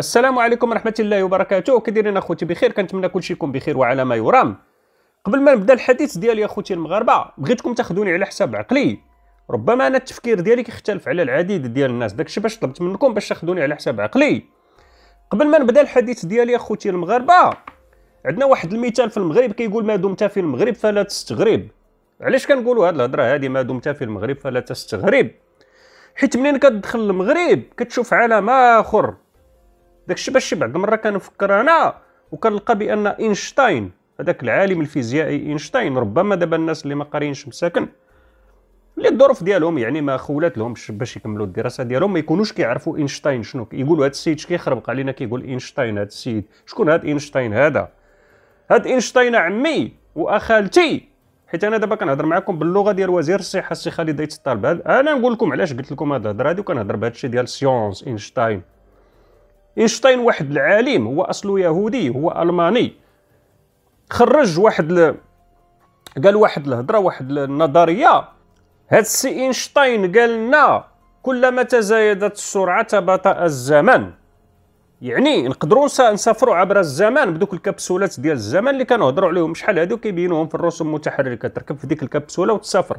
السلام عليكم ورحمه الله وبركاته كديرين اخوتي بخير كنتمنى كلشي يكون بخير وعلى ما يرام قبل ما نبدا الحديث ديالي اخوتي المغاربه بغيتكم تاخذوني على حساب عقلي ربما انا التفكير ديالي كيختلف على العديد ديال الناس داكشي باش طلبت منكم باش تاخذوني على حساب عقلي قبل ما نبدا الحديث ديالي اخوتي المغاربه عندنا واحد المثال في المغرب كيقول ما دمت في المغرب فلا تستغرب علاش كنقولوا هاد الهضره هادي ما دمت في المغرب فلا تستغرب حيت منين كتدخل المغرب كتشوف عالم اخر داكشي باش شي بعض المره كنفكر انا وكنلقى بان اينشتاين هذاك العالم الفيزيائي اينشتاين ربما دابا الناس اللي ما قارينش مساكن اللي الظروف ديالهم يعني ما خولات لهمش باش يكملوا الدراسه ديالهم ما يكونوش كيعرفوا اينشتاين شنو يقولوا هذا السيد كيخربق علينا كيقول اينشتاين هذا السيد شكون هذا اينشتاين هذا هذا اينشتاين عمي واخالتي حيت انا دابا كنهضر معكم باللغه ديال وزير الصحه السي خالد الطالب انا نقول لكم علاش قلت لكم هذه الهضره هذه وكنهضر بهذا الشيء ديال سيونس اينشتاين اينشتاين واحد العالم هو اصله يهودي هو الماني خرج واحد ل... قال واحد الهضره واحد النظريه هاد السي اينشتاين قال لنا كلما تزايدت السرعه تباطا الزمن يعني نقدروا نسافروا عبر الزمان بدوك الكبسولات ديال الزمن اللي هضروا عليهم شحال هادو كيبينوهم في الرسوم المتحركه تركب في ديك الكبسوله وتسافر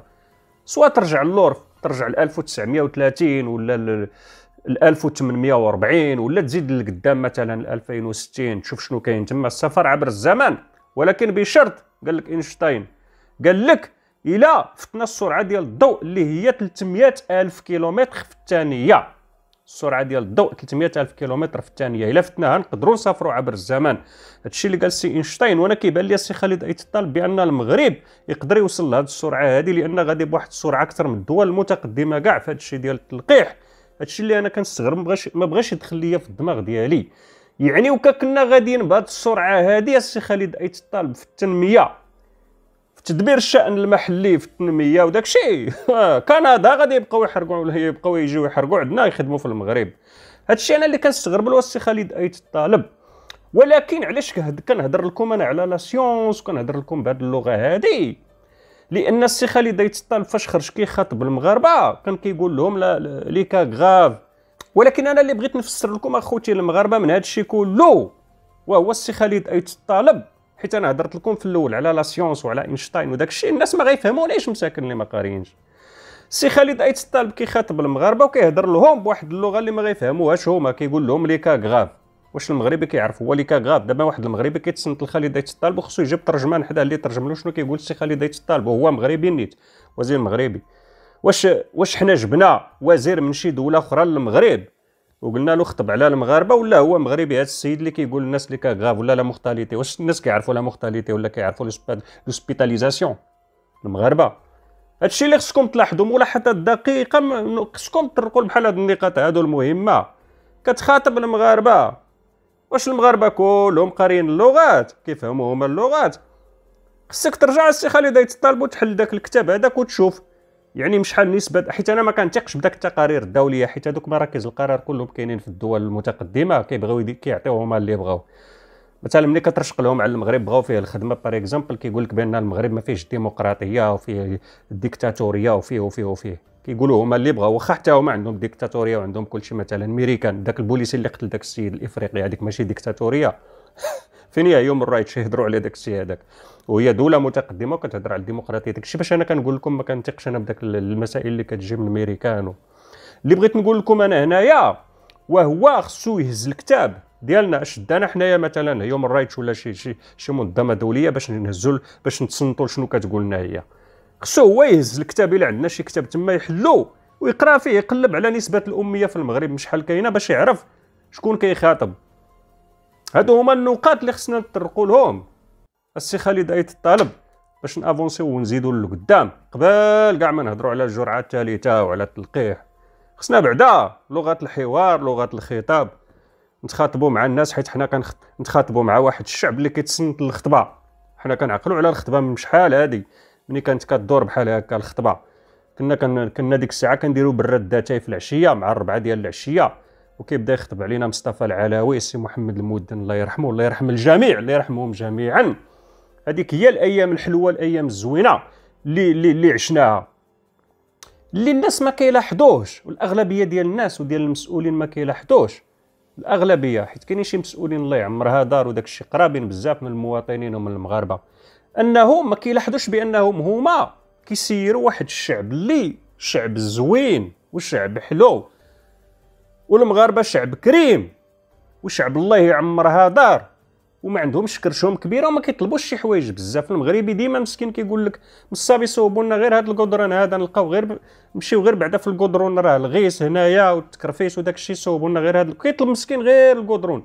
سواء ترجع للور ترجع ل 1930 ولا ل 1840 ولا تزيد لقدام مثلا 2060 تشوف شنو كاين تما السفر عبر الزمن ولكن بشرط قال لك اينشتاين قال لك الى فتنا السرعه ديال الضوء اللي هي 300 الف كيلومتر في الثانيه السرعه ديال الضوء 300 الف كيلومتر في الثانيه الى فتناها نقدروا نسافروا عبر الزمن هادشي اللي قال سي اينشتاين وانا كيبان لي السي خالد ايتطالب بان المغرب يقدر يوصل لهذه السرعه هذه لان غادي بواحد السرعه اكثر من الدول المتقدمه كاع في هادشي ديال التلقيح هادشي اللي انا كنستغرب ما بغاش يدخل ليا في الدماغ ديالي يعني وكا كنا غاديين بهاد السرعه هادي السي خالد اي تطالب في التنميه في تدبير الشان المحلي في التنميه وداكشي آه، كندا غادي يبقاو يحرقوا ولا يبقاو يجيو يحرقوا عندنا يخدموا في المغرب هادشي انا اللي كنستغرب له السي خالد اي تطالب ولكن علاش كنهضر لكم انا على لا سيونس كنهضر لكم بهاد اللغه هادي لان السي خالد يتطالب فاش خرج كيخاطب المغاربه كان كيقول لهم لي كا غاف ولكن انا اللي بغيت نفسر لكم اخوتي المغاربه من هذا الشيء كله وهو السي خالد يتطالب حيت انا هضرت لكم في الاول على لا سيونس وعلى اينشتاين وداك الشيء الناس ما غيفهمونيش مساكن اللي ما قاريينش سي خالد ايت الطالب كيخاطب المغاربه وكيهضر لهم بواحد اللغه اللي ما غيفهموهاش هما كيقول لهم لي كا غاف واش المغربي كيعرف هو اللي كغاب دابا واحد المغربي كيتسنت لخالد الطالب وخصو يجيب ترجمان حدا اللي يترجم له شنو كيقول السي خالد الطالب وهو مغربي نيت وزير مغربي واش واش حنا جبنا وزير من شي دوله اخرى للمغرب وقلنا له خطب على المغاربه ولا هو مغربي هذا السيد اللي كيقول الناس اللي كغاف ولا لا مختاليتي واش الناس كيعرفوا لا مختاليتي ولا كيعرفوا لوسبيتاليزاسيون المغاربه هادشي اللي خصكم تلاحظوا ملاحظه دقيقه خصكم تطرقوا بحال هاد النقاط هادو المهمه كتخاطب المغاربه واش المغاربه كلهم قاريين اللغات كيفهموا هما اللغات خصك ترجع السي خالد يتطالب وتحل داك الكتاب هذاك وتشوف يعني شحال نسبه حيت انا ما كنتيقش بداك التقارير الدوليه حيت هذوك مراكز القرار كلهم كاينين في الدول المتقدمه كيبغيو كيعطيو هما اللي بغاو مثلا ملي كترشق لهم على المغرب بغاو فيه الخدمه باغ اكزومبل كيقول لك بان المغرب ما فيهش ديمقراطيه وفيه الديكتاتوريه وفيه وفيه وفيه كيقولوا هما اللي بغاو واخا حتى هما عندهم ديكتاتوريه وعندهم كلشي مثلا ميريكان داك البوليسي اللي قتل داك السيد الافريقي هذيك ماشي ديكتاتوريه فين هي هيومن شي يهضروا على داك الشيء هذاك وهي دوله متقدمه وكتهضر على الديمقراطيه داك الشيء باش انا كنقول لكم ما كنتيقش انا بداك المسائل اللي كتجي من الميريكان اللي بغيت نقول لكم انا هنايا وهو خصو يهز الكتاب ديالنا شدانا حنايا مثلا هيومن الرايت ولا شي شي شي منظمه دوليه باش نهزوا باش نتصنتوا شنو كتقول لنا هي خصو هو يهز الكتاب الى عندنا شي كتاب تما يحلو ويقرا فيه يقلب على نسبه الاميه في المغرب شحال كاينه باش يعرف شكون كيخاطب هادو هما النقاط اللي خصنا نطرقو لهم السي خالد ايت الطالب باش نافونسيو ونزيدو للقدام قبل كاع ما نهضروا على الجرعه الثالثه وعلى التلقيح خصنا بعدا لغه الحوار لغه الخطاب نتخاطبوا مع الناس حيت حنا كنتخاطبوا مع واحد الشعب اللي كيتسنت للخطبه حنا كنعقلوا على الخطبه من شحال هادي ملي كانت كدور بحال هكا الخطبه كنا كن كنا ديك الساعه كنديرو بالرد تاي في العشيه مع الربعه ديال العشيه وكيبدا يخطب علينا مصطفى العلاوي سي محمد المدن الله يرحمه الله يرحم الجميع الله يرحمهم جميعا هذيك هي الايام الحلوه الايام الزوينه اللي اللي, اللي عشناها اللي الناس ما كيلاحظوش والاغلبيه ديال الناس وديال المسؤولين ما كيلاحظوش الاغلبيه حيت كاينين شي مسؤولين الله يعمرها دار وداك الشيء قرابين بزاف من المواطنين ومن المغاربه انهم ما كيلاحظوش بانهم هما كيسيروا واحد الشعب اللي شعب زوين وشعب حلو والمغاربه شعب كريم وشعب الله يعمرها دار وما عندهمش كرشهم كبيره وما كيطلبوش شي حوايج بزاف المغربي ديما مسكين كيقول لك مصابي صوبوا لنا غير هذا القدران هذا نلقاو غير نمشيو غير بعدا في القدرون راه الغيس هنايا والتكرفيس وداك الشيء صوبوا لنا غير هذا كيطلب مسكين غير القدرون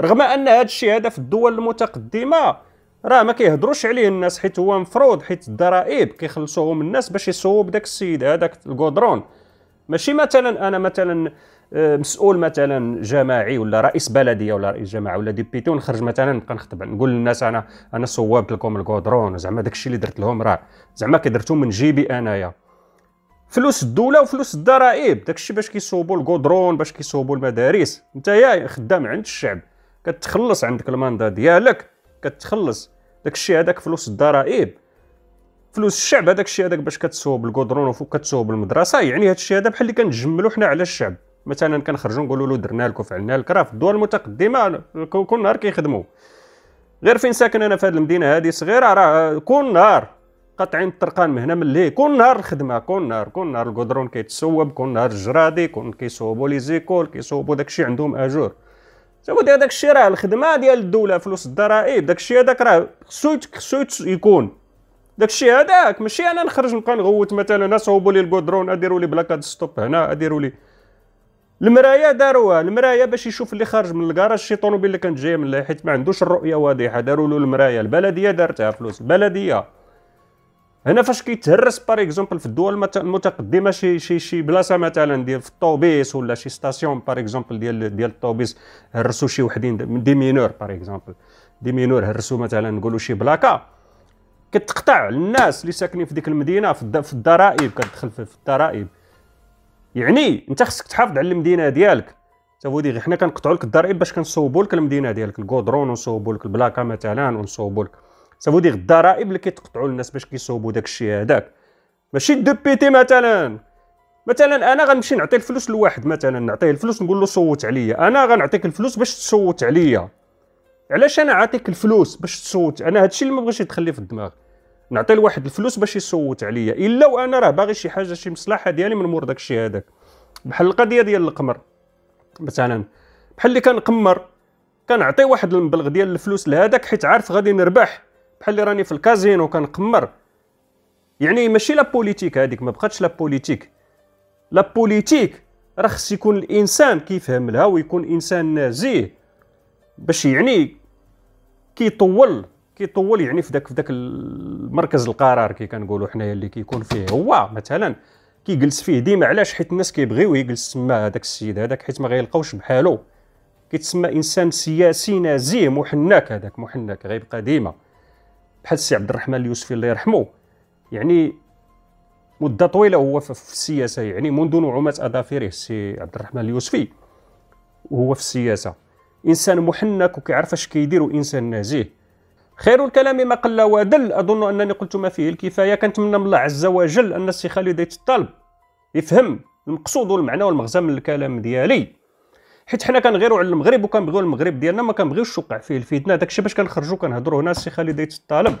رغم ان هذا الشيء هذا في الدول المتقدمه راه ما كيهضروش عليه الناس حيت هو مفروض حيت الضرائب كيخلصوهم الناس باش يصوب داك السيد هذاك الكودرون ماشي مثلا انا مثلا آه، مسؤول مثلا جماعي ولا رئيس بلديه ولا رئيس جماعه ولا ديبيتي ونخرج مثلا نبقى نخطب نقول للناس انا انا صوبت لكم الكودرون زعما داك الشيء اللي درت لهم راه زعما كدرتو من جيبي انايا فلوس الدوله وفلوس الضرائب داك الشيء باش كيصوبوا الكودرون باش كيصوبوا المدارس انت يا خدام عند الشعب كتخلص عندك الماندا ديالك كتخلص داكشي هذاك فلوس الضرائب فلوس الشعب هذاك الشيء هذاك باش كتسوب الكودرون كتصوب المدرسه يعني هذا الشيء هذا بحال اللي كنجملو حنا على الشعب مثلا كنخرجوا نقولوا له درنا لك وفعلنا لك راه في الدول المتقدمه كل نهار كيخدموا غير فين ساكن انا في هذه المدينه هذه صغيره راه كل نهار قاطعين الطرقان من هنا من لهيه كل نهار الخدمه كل نهار كل نهار الكودرون كيتسوب كل نهار الجرادي كون كيسوبوا لي زيكول داك داكشي عندهم اجور تقول هذاك الشيء راه الخدمه ديال الدوله فلوس الضرائب داك الشيء هذاك راه خصو خصو يكون داك الشيء هذاك ماشي انا نخرج نبقى نغوت مثلا اصوبوا لي الكودرون اديروا لي بلاكاد ستوب هنا اديروا لي المرايا داروها المرايا باش يشوف اللي خارج من الكراج شي طوموبيل اللي كانت جايه من حيت ما عندوش الرؤيه واضحه داروا له المرايا البلديه دارتها فلوس البلديه هنا فاش كيتهرس باغ اكزومبل في الدول المتقدمه شي شي شي بلاصه مثلا ديال في الطوبيس ولا شي ستاسيون باغ اكزومبل ديال ديال الطوبيس هرسوا شي وحدين دي مينور باغ اكزومبل دي مينور هرسوا مثلا نقولوا شي بلاكا كتقطع الناس اللي ساكنين في ديك المدينه في الضرائب كتدخل في الضرائب يعني انت خصك تحافظ على المدينه ديالك تفودي غير حنا كنقطعوا لك الضرائب باش كنصوبوا لك المدينه ديالك الكودرون ونصوبوا لك البلاكا مثلا ونصوبوا لك صافو دير الضرائب اللي كيتقطعوا للناس باش كيصوبوا داك الشيء هذاك ماشي بيتي مثلا مثلا انا غنمشي نعطي الفلوس لواحد مثلا نعطيه الفلوس نقول له صوت عليا انا غنعطيك الفلوس باش تصوت عليا علاش انا عاطيك الفلوس باش تصوت انا هادشي اللي ما بغيتش يدخل في الدماغ نعطي لواحد الفلوس باش يصوت عليا الا وانا راه باغي شي حاجه شي مصلحه ديالي من مور داكشي هذاك بحال القضيه ديال القمر مثلا بحال اللي كنقمر كنعطي واحد المبلغ ديال الفلوس لهذاك حيت عارف غادي نربح بحال اللي راني في الكازينو كنقمر يعني ماشي لا بوليتيك هذيك ما بقاتش لا بوليتيك لا بوليتيك راه خص يكون الانسان كيفهم لها ويكون انسان نزيه باش يعني كيطول كيطول يعني في داك في داك مركز القرار كي كنقولوا حنايا اللي كيكون فيه هو مثلا كيجلس فيه ديما علاش حيت الناس كيبغيو يجلس تما هذاك السيد هذاك حيت ما غيلقاوش بحالو كيتسمى انسان سياسي نزيه محنك هذاك محنك غيبقى ديما بحال السي عبد الرحمن اليوسفي الله يرحمه يعني مده طويله هو في السياسه يعني منذ نعومه اظافره السي عبد الرحمن اليوسفي وهو في السياسه انسان محنك وكيعرف اش كيدير وانسان نزيه خير الكلام ما قل ودل اظن انني قلت ما فيه الكفايه كنتمنى من الله عز وجل ان السي خالد يتطالب يفهم المقصود والمعنى والمغزى من الكلام ديالي حيت حنا كنغيروا على المغرب وكنبغيو المغرب ديالنا ما كنبغيوش يوقع فيه الفتنه داكشي باش كنخرجوا كنهضروا هنا السي خالد الطالب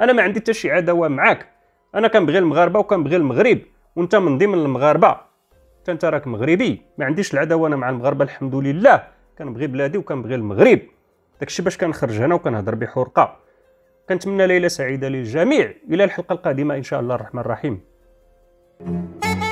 انا ما عندي حتى شي عداوه معاك انا كنبغي المغاربه وكنبغي المغرب وانت من ضمن المغاربه حتى انت راك مغربي ما عنديش العداوه انا مع المغاربه الحمد لله كنبغي بلادي وكنبغي المغرب داكشي باش كنخرج هنا وكنهضر بحرقه كنتمنى ليله سعيده للجميع الى الحلقه القادمه ان شاء الله الرحمن الرحيم